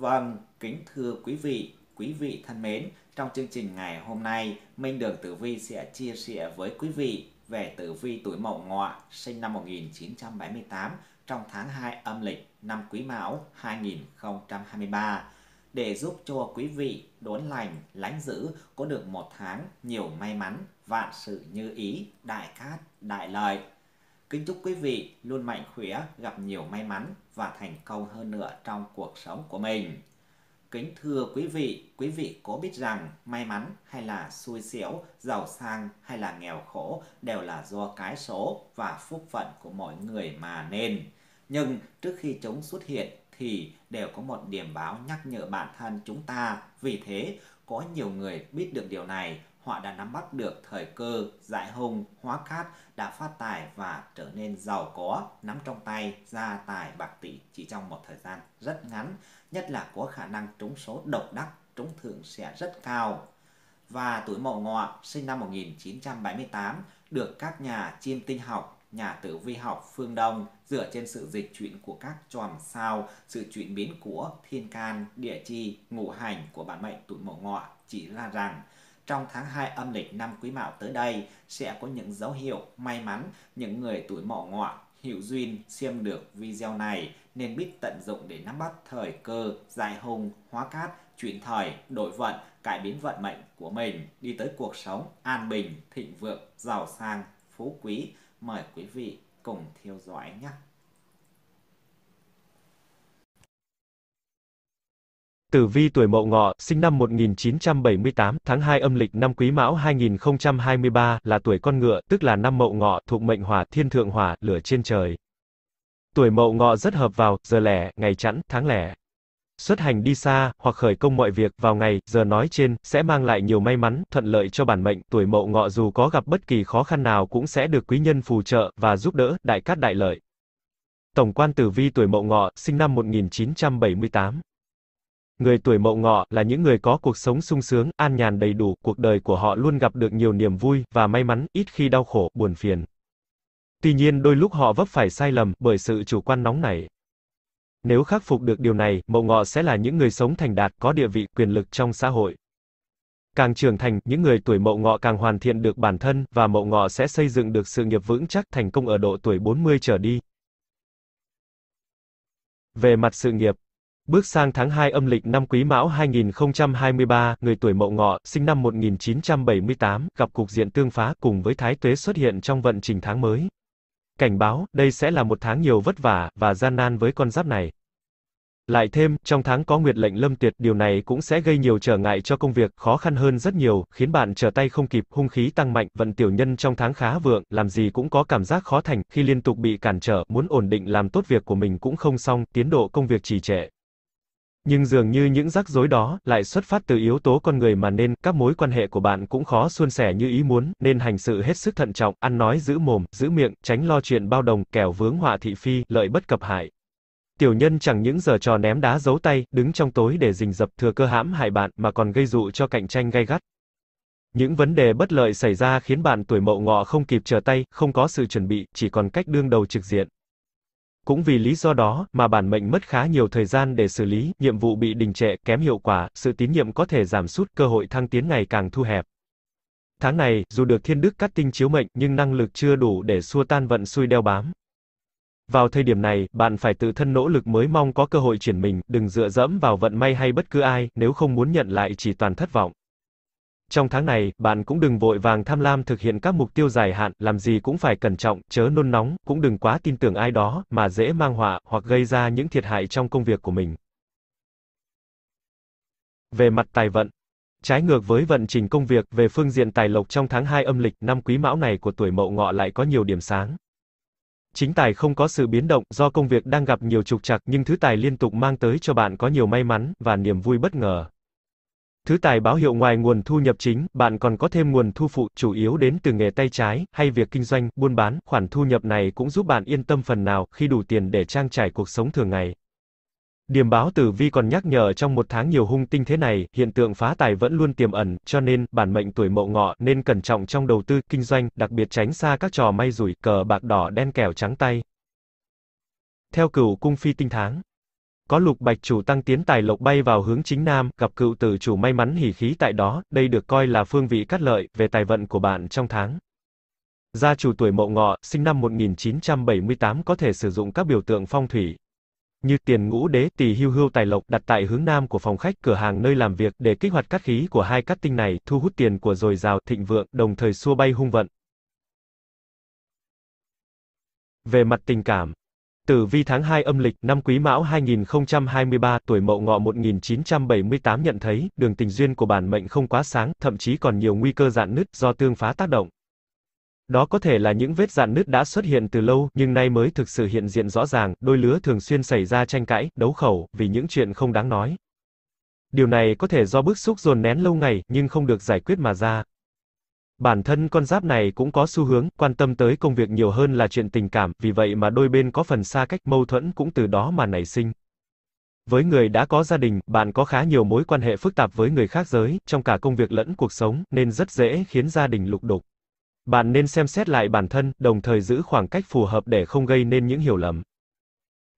Vâng, kính thưa quý vị, quý vị thân mến, trong chương trình ngày hôm nay, Minh Đường Tử Vi sẽ chia sẻ với quý vị về Tử Vi tuổi Mậu Ngọ sinh năm 1978 trong tháng 2 âm lịch năm Quý Mão 2023 để giúp cho quý vị đốn lành, lánh dữ có được một tháng nhiều may mắn, vạn sự như ý, đại cát, đại lợi. Kính chúc quý vị luôn mạnh khỏe, gặp nhiều may mắn và thành công hơn nữa trong cuộc sống của mình. Kính thưa quý vị, quý vị có biết rằng may mắn hay là xui xẻo, giàu sang hay là nghèo khổ đều là do cái số và phúc phận của mọi người mà nên. Nhưng trước khi chúng xuất hiện thì đều có một điểm báo nhắc nhở bản thân chúng ta. Vì thế, có nhiều người biết được điều này họ đã nắm bắt được thời cơ giải hung hóa cát đã phát tài và trở nên giàu có nắm trong tay gia tài bạc tỷ chỉ trong một thời gian rất ngắn nhất là có khả năng trúng số độc đắc trúng thưởng sẽ rất cao và tuổi mậu ngọ sinh năm 1978 được các nhà chiêm tinh học nhà tử vi học phương Đông dựa trên sự dịch chuyển của các chòm sao, sự chuyển biến của thiên can, địa chi, ngũ hành của bản mệnh tuổi mậu ngọ chỉ ra rằng trong tháng 2 âm lịch năm Quý Mão tới đây sẽ có những dấu hiệu may mắn những người tuổi Mậu Ngọ hữu duyên xem được video này nên biết tận dụng để nắm bắt thời cơ dài hùng hóa cát chuyển thời đổi vận cải biến vận mệnh của mình đi tới cuộc sống an bình thịnh vượng giàu sang phú quý mời quý vị cùng theo dõi nhé Tử vi tuổi Mậu Ngọ, sinh năm 1978, tháng 2 âm lịch năm Quý Mão 2023, là tuổi con ngựa, tức là năm Mậu Ngọ, thuộc mệnh hỏa, thiên thượng hỏa, lửa trên trời. Tuổi Mậu Ngọ rất hợp vào giờ lẻ, ngày chẵn, tháng lẻ. Xuất hành đi xa hoặc khởi công mọi việc vào ngày, giờ nói trên sẽ mang lại nhiều may mắn, thuận lợi cho bản mệnh, tuổi Mậu Ngọ dù có gặp bất kỳ khó khăn nào cũng sẽ được quý nhân phù trợ và giúp đỡ, đại cát đại lợi. Tổng quan tử vi tuổi Mậu Ngọ, sinh năm 1978 Người tuổi mậu ngọ là những người có cuộc sống sung sướng, an nhàn đầy đủ, cuộc đời của họ luôn gặp được nhiều niềm vui và may mắn, ít khi đau khổ, buồn phiền. Tuy nhiên đôi lúc họ vấp phải sai lầm bởi sự chủ quan nóng nảy. Nếu khắc phục được điều này, mậu ngọ sẽ là những người sống thành đạt, có địa vị, quyền lực trong xã hội. Càng trưởng thành, những người tuổi mậu ngọ càng hoàn thiện được bản thân, và mậu ngọ sẽ xây dựng được sự nghiệp vững chắc thành công ở độ tuổi 40 trở đi. Về mặt sự nghiệp, Bước sang tháng 2 âm lịch năm Quý Mão 2023, người tuổi Mậu Ngọ, sinh năm 1978, gặp cục diện tương phá cùng với Thái Tuế xuất hiện trong vận trình tháng mới. Cảnh báo, đây sẽ là một tháng nhiều vất vả và gian nan với con giáp này. Lại thêm, trong tháng có nguyệt lệnh lâm tuyệt, điều này cũng sẽ gây nhiều trở ngại cho công việc, khó khăn hơn rất nhiều, khiến bạn trở tay không kịp, hung khí tăng mạnh, vận tiểu nhân trong tháng khá vượng, làm gì cũng có cảm giác khó thành, khi liên tục bị cản trở, muốn ổn định làm tốt việc của mình cũng không xong, tiến độ công việc trì trệ. Nhưng dường như những rắc rối đó lại xuất phát từ yếu tố con người mà nên các mối quan hệ của bạn cũng khó suôn sẻ như ý muốn, nên hành sự hết sức thận trọng, ăn nói giữ mồm, giữ miệng, tránh lo chuyện bao đồng, kẻo vướng họa thị phi, lợi bất cập hại. Tiểu nhân chẳng những giờ trò ném đá giấu tay, đứng trong tối để rình dập thừa cơ hãm hại bạn mà còn gây dụ cho cạnh tranh gay gắt. Những vấn đề bất lợi xảy ra khiến bạn tuổi mậu ngọ không kịp trở tay, không có sự chuẩn bị, chỉ còn cách đương đầu trực diện. Cũng vì lý do đó mà bản mệnh mất khá nhiều thời gian để xử lý, nhiệm vụ bị đình trệ, kém hiệu quả, sự tín nhiệm có thể giảm sút, cơ hội thăng tiến ngày càng thu hẹp. Tháng này, dù được thiên đức cắt tinh chiếu mệnh, nhưng năng lực chưa đủ để xua tan vận xui đeo bám. Vào thời điểm này, bạn phải tự thân nỗ lực mới mong có cơ hội chuyển mình, đừng dựa dẫm vào vận may hay bất cứ ai, nếu không muốn nhận lại chỉ toàn thất vọng. Trong tháng này, bạn cũng đừng vội vàng tham lam thực hiện các mục tiêu dài hạn, làm gì cũng phải cẩn trọng, chớ nôn nóng, cũng đừng quá tin tưởng ai đó, mà dễ mang họa, hoặc gây ra những thiệt hại trong công việc của mình. Về mặt tài vận, Trái ngược với vận trình công việc, về phương diện tài lộc trong tháng 2 âm lịch, năm quý mão này của tuổi mậu ngọ lại có nhiều điểm sáng. Chính tài không có sự biến động, do công việc đang gặp nhiều trục trặc nhưng thứ tài liên tục mang tới cho bạn có nhiều may mắn, và niềm vui bất ngờ thứ tài báo hiệu ngoài nguồn thu nhập chính, bạn còn có thêm nguồn thu phụ, chủ yếu đến từ nghề tay trái, hay việc kinh doanh, buôn bán, khoản thu nhập này cũng giúp bạn yên tâm phần nào, khi đủ tiền để trang trải cuộc sống thường ngày. Điểm báo tử vi còn nhắc nhở trong một tháng nhiều hung tinh thế này, hiện tượng phá tài vẫn luôn tiềm ẩn, cho nên, bản mệnh tuổi mậu ngọ nên cẩn trọng trong đầu tư, kinh doanh, đặc biệt tránh xa các trò may rủi, cờ bạc đỏ đen kẻo trắng tay. Theo cửu cung phi tinh tháng có lục bạch chủ tăng tiến tài lộc bay vào hướng chính nam, gặp cựu tử chủ may mắn hỉ khí tại đó, đây được coi là phương vị cắt lợi về tài vận của bạn trong tháng. Gia chủ tuổi Mậu Ngọ, sinh năm 1978 có thể sử dụng các biểu tượng phong thủy như tiền ngũ đế, tỷ hưu hưu tài lộc đặt tại hướng nam của phòng khách, cửa hàng nơi làm việc để kích hoạt các khí của hai cát tinh này, thu hút tiền của dồi dào, thịnh vượng, đồng thời xua bay hung vận. Về mặt tình cảm, Tử vi tháng 2 âm lịch, năm Quý Mão 2023, tuổi Mậu Ngọ 1978 nhận thấy, đường tình duyên của bản mệnh không quá sáng, thậm chí còn nhiều nguy cơ dạn nứt do tương phá tác động. Đó có thể là những vết dạn nứt đã xuất hiện từ lâu, nhưng nay mới thực sự hiện diện rõ ràng, đôi lứa thường xuyên xảy ra tranh cãi, đấu khẩu, vì những chuyện không đáng nói. Điều này có thể do bức xúc dồn nén lâu ngày, nhưng không được giải quyết mà ra. Bản thân con giáp này cũng có xu hướng quan tâm tới công việc nhiều hơn là chuyện tình cảm, vì vậy mà đôi bên có phần xa cách, mâu thuẫn cũng từ đó mà nảy sinh. Với người đã có gia đình, bạn có khá nhiều mối quan hệ phức tạp với người khác giới, trong cả công việc lẫn cuộc sống, nên rất dễ khiến gia đình lục đục. Bạn nên xem xét lại bản thân, đồng thời giữ khoảng cách phù hợp để không gây nên những hiểu lầm.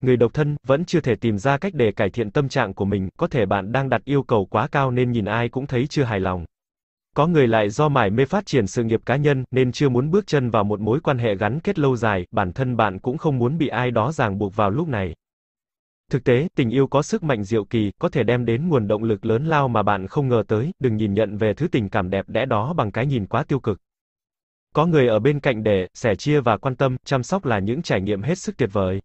Người độc thân vẫn chưa thể tìm ra cách để cải thiện tâm trạng của mình, có thể bạn đang đặt yêu cầu quá cao nên nhìn ai cũng thấy chưa hài lòng. Có người lại do mải mê phát triển sự nghiệp cá nhân nên chưa muốn bước chân vào một mối quan hệ gắn kết lâu dài, bản thân bạn cũng không muốn bị ai đó ràng buộc vào lúc này. Thực tế, tình yêu có sức mạnh diệu kỳ, có thể đem đến nguồn động lực lớn lao mà bạn không ngờ tới, đừng nhìn nhận về thứ tình cảm đẹp đẽ đó bằng cái nhìn quá tiêu cực. Có người ở bên cạnh để, sẻ chia và quan tâm, chăm sóc là những trải nghiệm hết sức tuyệt vời.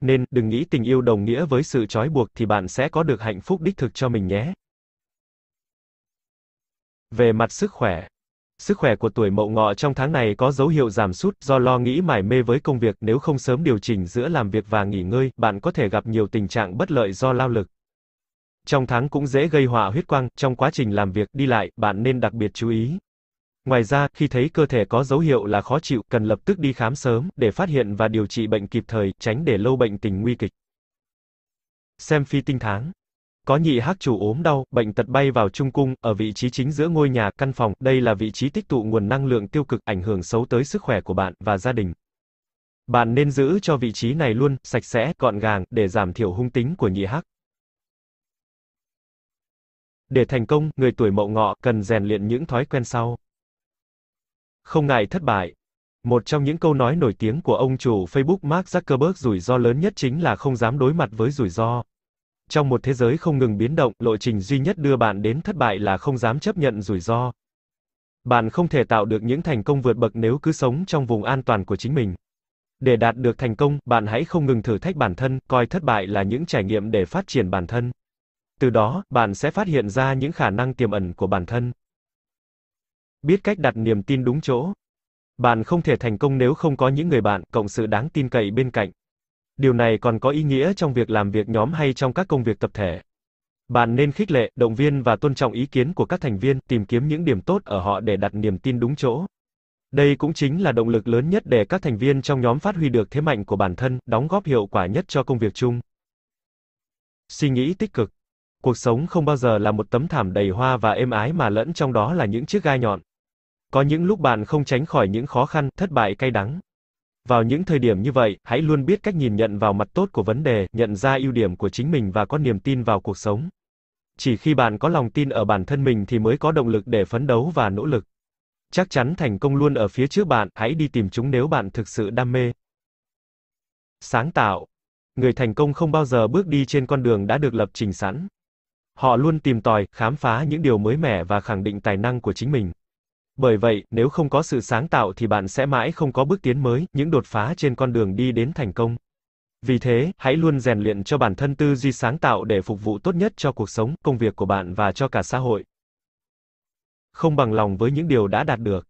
Nên, đừng nghĩ tình yêu đồng nghĩa với sự trói buộc thì bạn sẽ có được hạnh phúc đích thực cho mình nhé. Về mặt sức khỏe, Sức khỏe của tuổi mậu ngọ trong tháng này có dấu hiệu giảm sút do lo nghĩ mải mê với công việc nếu không sớm điều chỉnh giữa làm việc và nghỉ ngơi, bạn có thể gặp nhiều tình trạng bất lợi do lao lực. Trong tháng cũng dễ gây họa huyết quang, trong quá trình làm việc, đi lại, bạn nên đặc biệt chú ý. Ngoài ra, khi thấy cơ thể có dấu hiệu là khó chịu, cần lập tức đi khám sớm, để phát hiện và điều trị bệnh kịp thời, tránh để lâu bệnh tình nguy kịch. Xem phi tinh tháng có nhị hắc chủ ốm đau, bệnh tật bay vào trung cung, ở vị trí chính giữa ngôi nhà, căn phòng, đây là vị trí tích tụ nguồn năng lượng tiêu cực, ảnh hưởng xấu tới sức khỏe của bạn và gia đình. Bạn nên giữ cho vị trí này luôn, sạch sẽ, gọn gàng, để giảm thiểu hung tính của nhị hắc. Để thành công, người tuổi mậu ngọ cần rèn luyện những thói quen sau. Không ngại thất bại. Một trong những câu nói nổi tiếng của ông chủ Facebook Mark Zuckerberg rủi ro lớn nhất chính là không dám đối mặt với rủi ro trong một thế giới không ngừng biến động, lộ trình duy nhất đưa bạn đến thất bại là không dám chấp nhận rủi ro. Bạn không thể tạo được những thành công vượt bậc nếu cứ sống trong vùng an toàn của chính mình. Để đạt được thành công, bạn hãy không ngừng thử thách bản thân, coi thất bại là những trải nghiệm để phát triển bản thân. Từ đó, bạn sẽ phát hiện ra những khả năng tiềm ẩn của bản thân. Biết cách đặt niềm tin đúng chỗ. Bạn không thể thành công nếu không có những người bạn, cộng sự đáng tin cậy bên cạnh. Điều này còn có ý nghĩa trong việc làm việc nhóm hay trong các công việc tập thể. Bạn nên khích lệ, động viên và tôn trọng ý kiến của các thành viên, tìm kiếm những điểm tốt ở họ để đặt niềm tin đúng chỗ. Đây cũng chính là động lực lớn nhất để các thành viên trong nhóm phát huy được thế mạnh của bản thân, đóng góp hiệu quả nhất cho công việc chung. Suy nghĩ tích cực. Cuộc sống không bao giờ là một tấm thảm đầy hoa và êm ái mà lẫn trong đó là những chiếc gai nhọn. Có những lúc bạn không tránh khỏi những khó khăn, thất bại cay đắng. Vào những thời điểm như vậy, hãy luôn biết cách nhìn nhận vào mặt tốt của vấn đề, nhận ra ưu điểm của chính mình và có niềm tin vào cuộc sống. Chỉ khi bạn có lòng tin ở bản thân mình thì mới có động lực để phấn đấu và nỗ lực. Chắc chắn thành công luôn ở phía trước bạn, hãy đi tìm chúng nếu bạn thực sự đam mê. Sáng tạo. Người thành công không bao giờ bước đi trên con đường đã được lập trình sẵn. Họ luôn tìm tòi, khám phá những điều mới mẻ và khẳng định tài năng của chính mình. Bởi vậy, nếu không có sự sáng tạo thì bạn sẽ mãi không có bước tiến mới, những đột phá trên con đường đi đến thành công. Vì thế, hãy luôn rèn luyện cho bản thân tư duy sáng tạo để phục vụ tốt nhất cho cuộc sống, công việc của bạn và cho cả xã hội. Không bằng lòng với những điều đã đạt được.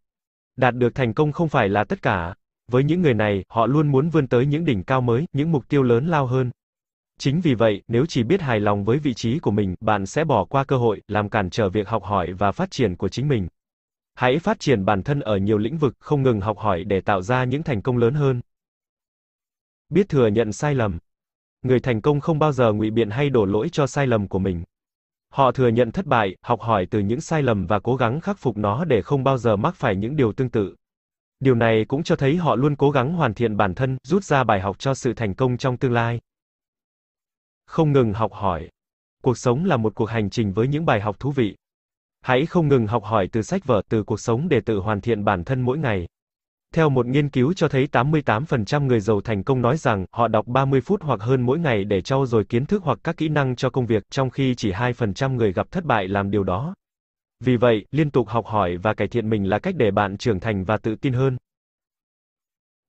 Đạt được thành công không phải là tất cả. Với những người này, họ luôn muốn vươn tới những đỉnh cao mới, những mục tiêu lớn lao hơn. Chính vì vậy, nếu chỉ biết hài lòng với vị trí của mình, bạn sẽ bỏ qua cơ hội, làm cản trở việc học hỏi và phát triển của chính mình. Hãy phát triển bản thân ở nhiều lĩnh vực, không ngừng học hỏi để tạo ra những thành công lớn hơn. Biết thừa nhận sai lầm. Người thành công không bao giờ ngụy biện hay đổ lỗi cho sai lầm của mình. Họ thừa nhận thất bại, học hỏi từ những sai lầm và cố gắng khắc phục nó để không bao giờ mắc phải những điều tương tự. Điều này cũng cho thấy họ luôn cố gắng hoàn thiện bản thân, rút ra bài học cho sự thành công trong tương lai. Không ngừng học hỏi. Cuộc sống là một cuộc hành trình với những bài học thú vị, Hãy không ngừng học hỏi từ sách vở, từ cuộc sống để tự hoàn thiện bản thân mỗi ngày. Theo một nghiên cứu cho thấy 88% người giàu thành công nói rằng họ đọc 30 phút hoặc hơn mỗi ngày để trau dồi kiến thức hoặc các kỹ năng cho công việc, trong khi chỉ 2% người gặp thất bại làm điều đó. Vì vậy, liên tục học hỏi và cải thiện mình là cách để bạn trưởng thành và tự tin hơn.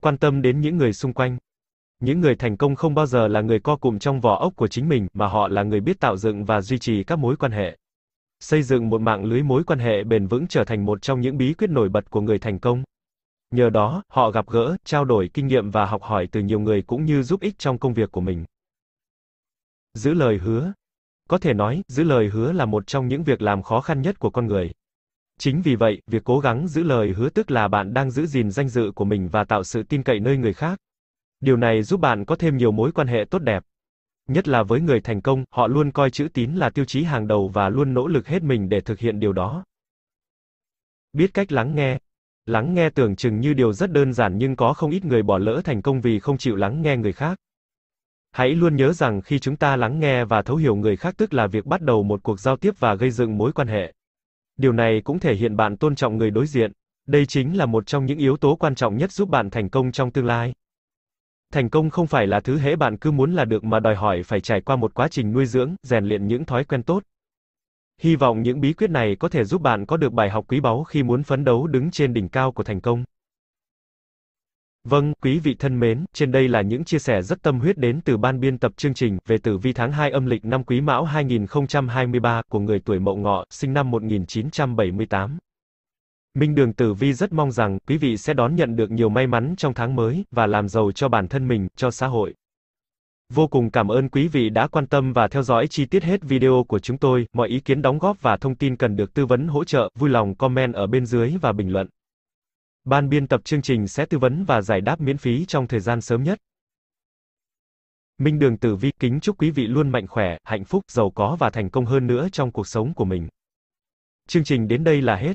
Quan tâm đến những người xung quanh. Những người thành công không bao giờ là người co cụm trong vỏ ốc của chính mình, mà họ là người biết tạo dựng và duy trì các mối quan hệ. Xây dựng một mạng lưới mối quan hệ bền vững trở thành một trong những bí quyết nổi bật của người thành công. Nhờ đó, họ gặp gỡ, trao đổi kinh nghiệm và học hỏi từ nhiều người cũng như giúp ích trong công việc của mình. Giữ lời hứa. Có thể nói, giữ lời hứa là một trong những việc làm khó khăn nhất của con người. Chính vì vậy, việc cố gắng giữ lời hứa tức là bạn đang giữ gìn danh dự của mình và tạo sự tin cậy nơi người khác. Điều này giúp bạn có thêm nhiều mối quan hệ tốt đẹp. Nhất là với người thành công, họ luôn coi chữ tín là tiêu chí hàng đầu và luôn nỗ lực hết mình để thực hiện điều đó. Biết cách lắng nghe. Lắng nghe tưởng chừng như điều rất đơn giản nhưng có không ít người bỏ lỡ thành công vì không chịu lắng nghe người khác. Hãy luôn nhớ rằng khi chúng ta lắng nghe và thấu hiểu người khác tức là việc bắt đầu một cuộc giao tiếp và gây dựng mối quan hệ. Điều này cũng thể hiện bạn tôn trọng người đối diện. Đây chính là một trong những yếu tố quan trọng nhất giúp bạn thành công trong tương lai. Thành công không phải là thứ hễ bạn cứ muốn là được mà đòi hỏi phải trải qua một quá trình nuôi dưỡng, rèn luyện những thói quen tốt. Hy vọng những bí quyết này có thể giúp bạn có được bài học quý báu khi muốn phấn đấu đứng trên đỉnh cao của thành công. Vâng, quý vị thân mến, trên đây là những chia sẻ rất tâm huyết đến từ ban biên tập chương trình về tử vi tháng 2 âm lịch năm Quý Mão 2023 của người tuổi Mậu Ngọ, sinh năm 1978. Minh Đường Tử Vi rất mong rằng quý vị sẽ đón nhận được nhiều may mắn trong tháng mới và làm giàu cho bản thân mình, cho xã hội. Vô cùng cảm ơn quý vị đã quan tâm và theo dõi chi tiết hết video của chúng tôi, mọi ý kiến đóng góp và thông tin cần được tư vấn hỗ trợ, vui lòng comment ở bên dưới và bình luận. Ban biên tập chương trình sẽ tư vấn và giải đáp miễn phí trong thời gian sớm nhất. Minh Đường Tử Vi kính chúc quý vị luôn mạnh khỏe, hạnh phúc, giàu có và thành công hơn nữa trong cuộc sống của mình. Chương trình đến đây là hết.